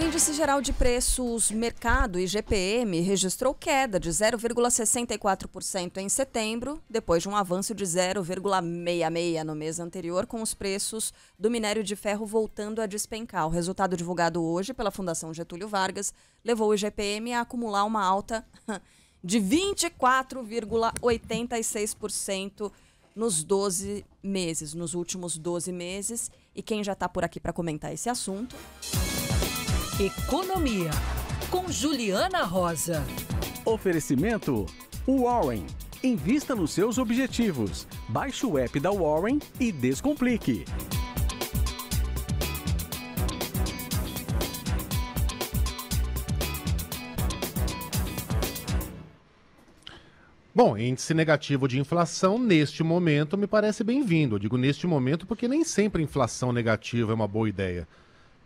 O Índice Geral de Preços Mercado, IGPM, registrou queda de 0,64% em setembro, depois de um avanço de 0,66% no mês anterior, com os preços do minério de ferro voltando a despencar. O resultado divulgado hoje pela Fundação Getúlio Vargas levou o IGPM a acumular uma alta de 24,86% nos 12 meses, nos últimos 12 meses. E quem já está por aqui para comentar esse assunto Economia, com Juliana Rosa. Oferecimento: Warren. Invista nos seus objetivos. Baixe o app da Warren e descomplique. Bom, índice negativo de inflação neste momento me parece bem-vindo. Eu digo neste momento porque nem sempre inflação negativa é uma boa ideia.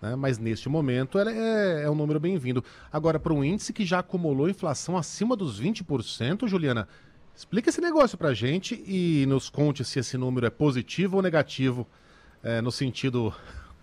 Né? Mas neste momento é, é um número bem-vindo. Agora, para um índice que já acumulou inflação acima dos 20%, Juliana, explica esse negócio para a gente e nos conte se esse número é positivo ou negativo é, no sentido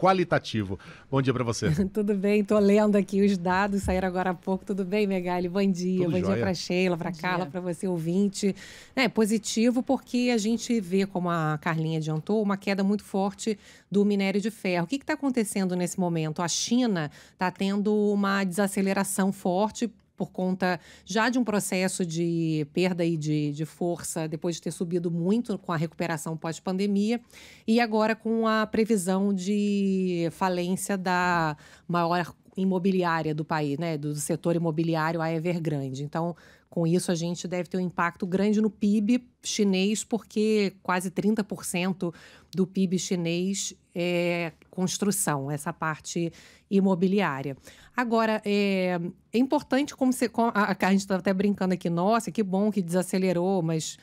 qualitativo. Bom dia para você. tudo bem, estou lendo aqui os dados, saíram agora há pouco. Tudo bem, Megali? Bom dia. Tudo Bom dia para Sheila, para Carla, para você, ouvinte. É positivo porque a gente vê, como a Carlinha adiantou, uma queda muito forte do minério de ferro. O que está acontecendo nesse momento? A China está tendo uma desaceleração forte por conta já de um processo de perda e de, de força, depois de ter subido muito com a recuperação pós-pandemia, e agora com a previsão de falência da maior imobiliária do país, né, do setor imobiliário, a Evergrande. Então, com isso, a gente deve ter um impacto grande no PIB chinês, porque quase 30% do PIB chinês é construção, essa parte imobiliária. Agora, é, é importante como você. A, a gente estava até brincando aqui, nossa, que bom que desacelerou, mas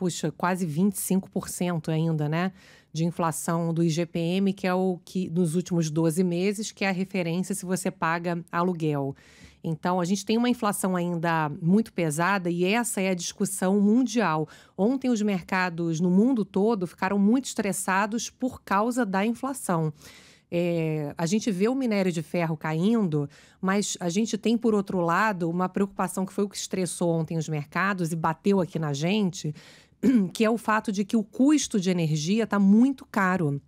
puxa, quase 25% ainda, né? De inflação do IGPM, que é o que nos últimos 12 meses, que é a referência se você paga aluguel. Então, a gente tem uma inflação ainda muito pesada e essa é a discussão mundial. Ontem, os mercados no mundo todo ficaram muito estressados por causa da inflação. É, a gente vê o minério de ferro caindo, mas a gente tem, por outro lado, uma preocupação que foi o que estressou ontem os mercados e bateu aqui na gente, que é o fato de que o custo de energia está muito caro.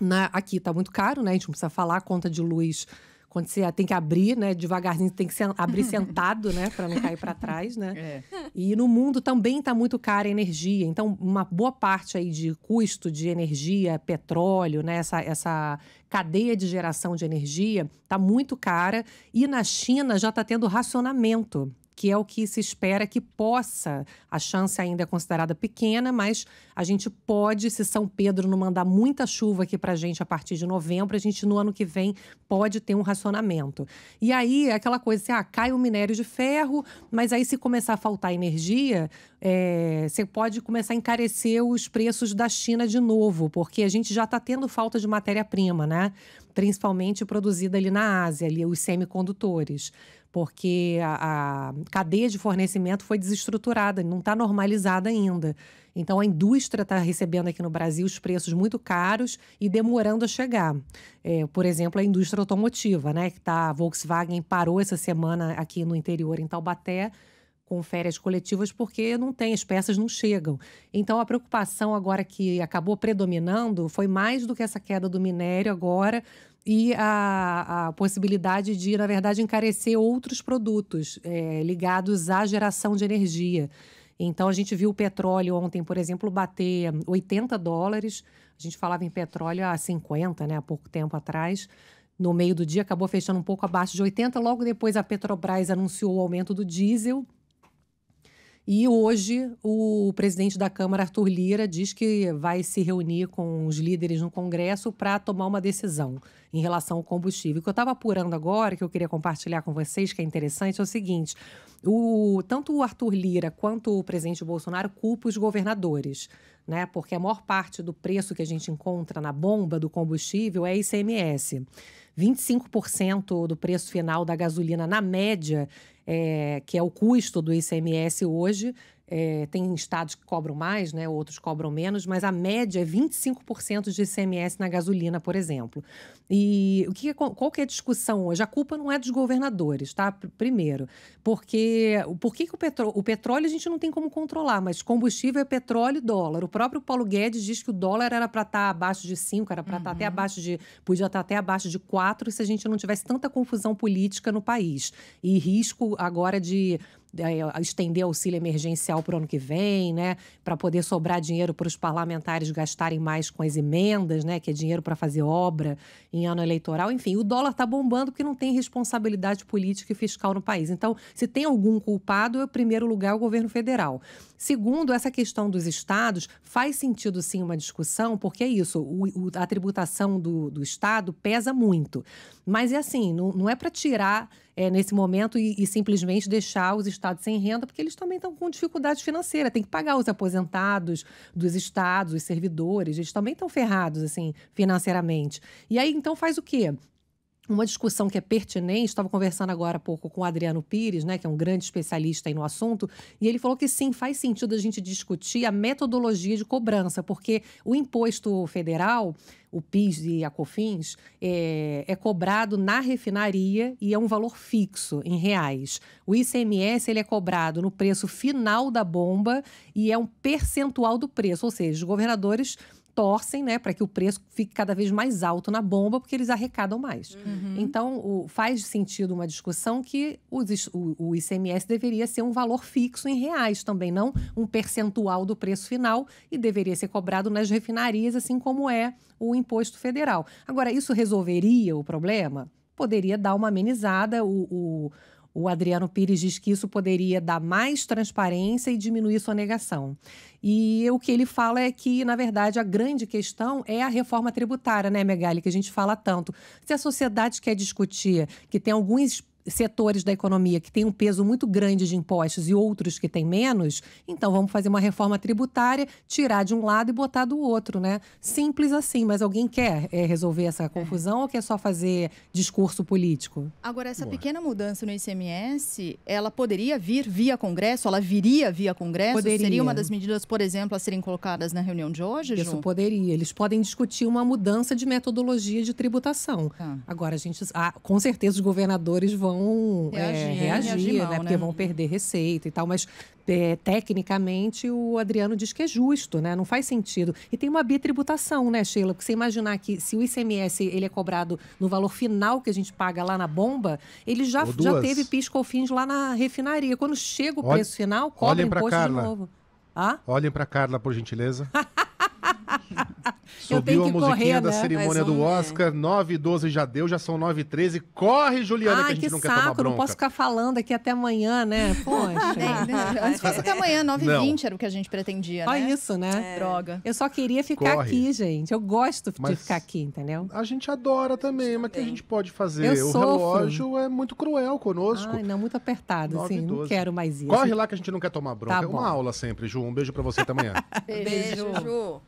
Na, aqui está muito caro, né? A gente não precisa falar, a conta de luz quando você tem que abrir, né? Devagarzinho, tem que sen abrir sentado, né? Para não cair para trás, né? É. E no mundo também está muito cara a energia. Então, uma boa parte aí de custo de energia, petróleo, né? Essa, essa cadeia de geração de energia está muito cara. E na China já está tendo racionamento que é o que se espera que possa. A chance ainda é considerada pequena, mas a gente pode, se São Pedro não mandar muita chuva aqui para a gente a partir de novembro, a gente no ano que vem pode ter um racionamento. E aí é aquela coisa assim, ah, cai o minério de ferro, mas aí se começar a faltar energia, é, você pode começar a encarecer os preços da China de novo, porque a gente já está tendo falta de matéria-prima, né? Principalmente produzida ali na Ásia, ali os semicondutores porque a, a cadeia de fornecimento foi desestruturada, não está normalizada ainda. Então a indústria está recebendo aqui no Brasil os preços muito caros e demorando a chegar. É, por exemplo, a indústria automotiva, né? Que tá, a Volkswagen parou essa semana aqui no interior, em Taubaté, com férias coletivas, porque não tem, as peças não chegam. Então a preocupação agora que acabou predominando foi mais do que essa queda do minério agora e a, a, possibilidade de, na verdade, encarecer outros produtos é, ligados à geração de energia. Então, a gente viu o petróleo ontem, por exemplo, bater 80 dólares. A gente falava em petróleo há 50, né, há pouco tempo atrás. No meio do dia, acabou fechando um pouco abaixo de 80. Logo depois, a Petrobras anunciou o aumento do diesel e hoje o presidente da Câmara, Arthur Lira, diz que vai se reunir com os líderes no Congresso para tomar uma decisão em relação ao combustível. O que eu estava apurando agora, que eu queria compartilhar com vocês, que é interessante, é o seguinte: o, tanto o Arthur Lira quanto o presidente Bolsonaro culpam os governadores. Né? Porque a maior parte do preço que a gente encontra na bomba do combustível é ICMS. 25% do preço final da gasolina na média, é, que é o custo do ICMS hoje. É, tem estados que cobram mais, né, outros cobram menos, mas a média é 25% de ICMS na gasolina, por exemplo. E o que, qual que é a discussão hoje? A culpa não é dos governadores, tá? Primeiro, porque por que, o, petró o petróleo a gente não tem como controlar, mas combustível é petróleo e dólar. O próprio Paulo Guedes diz que o dólar era para estar tá abaixo de 5, era para tá uhum. estar tá até abaixo de. podia estar até abaixo de 4 se a gente não tivesse tanta confusão política no país. E risco agora de é, estender auxílio emergencial para o ano que vem, né? Para poder sobrar dinheiro para os parlamentares gastarem mais com as emendas, né? Que é dinheiro para fazer obra. Em em ano eleitoral. Enfim, o dólar está bombando porque não tem responsabilidade política e fiscal no país. Então, se tem algum culpado, em é primeiro lugar, é o governo federal. Segundo, essa questão dos estados faz sentido sim uma discussão, porque é isso, o, o, a tributação do, do estado pesa muito. Mas é assim, não, não é para tirar é, nesse momento e, e, simplesmente deixar os estados sem renda, porque eles também estão com dificuldade financeira, tem que pagar os aposentados dos estados, os servidores, eles também estão ferrados assim financeiramente. E aí então faz o quê? uma discussão que é pertinente, estava conversando agora há pouco com o Adriano Pires, né, que é um grande especialista aí no assunto, e ele falou que sim, faz sentido a gente discutir a metodologia de cobrança, porque o imposto federal, o PIS e a COFINS, é, é cobrado na refinaria e é um valor fixo em reais. O ICMS ele é cobrado no preço final da bomba e é um percentual do preço, ou seja, os governadores torcem, né, para que o preço fique cada vez mais alto na bomba, porque eles arrecadam mais. Uhum. Então, o, faz sentido uma discussão que os, o, o, ICMS deveria ser um valor fixo em reais também, não um percentual do preço final, e deveria ser cobrado nas refinarias, assim como é o imposto federal. Agora, isso resolveria o problema? Poderia dar uma amenizada, o, o o Adriano Pires diz que isso poderia dar mais transparência e diminuir negação. E o que ele fala é que, na verdade, a grande questão é a reforma tributária, né, Megali, que a gente fala tanto. Se a sociedade quer discutir que tem alguns setores da economia que têm um peso muito grande de impostos e outros que têm menos, então vamos fazer uma reforma tributária, tirar de um lado e botar do outro, né? Simples assim, mas alguém quer é, resolver essa é. confusão é. ou quer só fazer discurso político? Agora, essa Boa. pequena mudança no ICMS, ela poderia vir via Congresso? Ela viria via Congresso? Poderia. Seria uma das medidas, por exemplo, a serem colocadas na reunião de hoje, Ju? Isso poderia. Eles podem discutir uma mudança de metodologia de tributação. Tá. Agora, a gente, ah, com certeza os governadores vão vão reagir, é, reagir, reagir né? mal, né? Porque né? vão perder receita e tal. Mas é, tecnicamente o Adriano diz que é justo, né? Não faz sentido. E tem uma bitributação, né, Sheila? Porque você imaginar que se o ICMS ele é cobrado no valor final que a gente paga lá na bomba, ele já, já teve fins lá na refinaria. Quando chega o preço olhe, final, cobra imposto cá, de novo. Ah? Olhem para Carla, por gentileza. Subiu a musiquinha correr, da né? cerimônia um, do é. Oscar, é. 9 e 12 já deu, já são 9 e 13. Corre, Juliana, Ai, que a gente que não saco, quer tomar bronca. não posso ficar falando aqui até amanhã, né? Poxa. É, antes fosse até amanhã, 9 e 20 era o que a gente pretendia, né? Olha isso, né? É. é. Droga. Eu só queria ficar Corre. aqui, gente. Eu gosto mas de ficar aqui, entendeu? A gente adora também, mas o que a gente pode fazer? Eu o sofro. relógio é muito cruel conosco. Ai, não, muito apertado, assim. Não quero mais isso. Corre lá que a gente não quer tomar bronca. Tá é uma aula sempre, Ju. Um beijo pra você até amanhã. beijo, beijo. Ju.